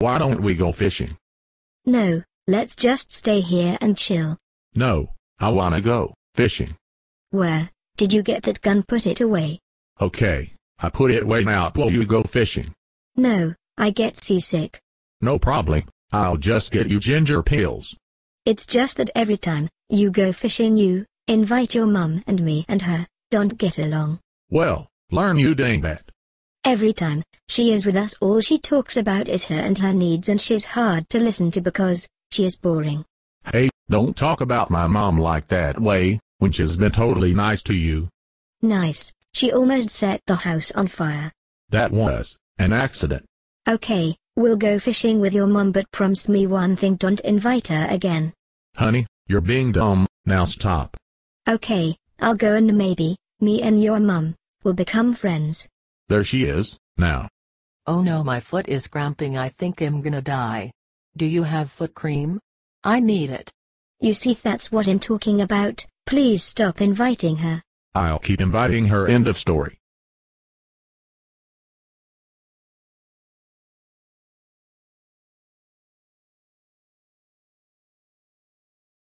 Why don't we go fishing? No, let's just stay here and chill. No, I wanna go fishing. Where did you get that gun? Put it away. Okay, I put it away now while you go fishing. No, I get seasick. No problem, I'll just get you ginger pills. It's just that every time you go fishing you invite your mum and me and her don't get along. Well, learn you that. Every time she is with us all she talks about is her and her needs and she's hard to listen to because she is boring. Hey, don't talk about my mom like that way, when she's been totally nice to you. Nice, she almost set the house on fire. That was an accident. Okay, we'll go fishing with your mom but promise me one thing don't invite her again. Honey, you're being dumb, now stop. Okay, I'll go and maybe, me and your mom, will become friends. There she is, now. Oh no my foot is cramping I think I'm gonna die. Do you have foot cream? I need it. You see that's what I'm talking about, please stop inviting her. I'll keep inviting her end of story.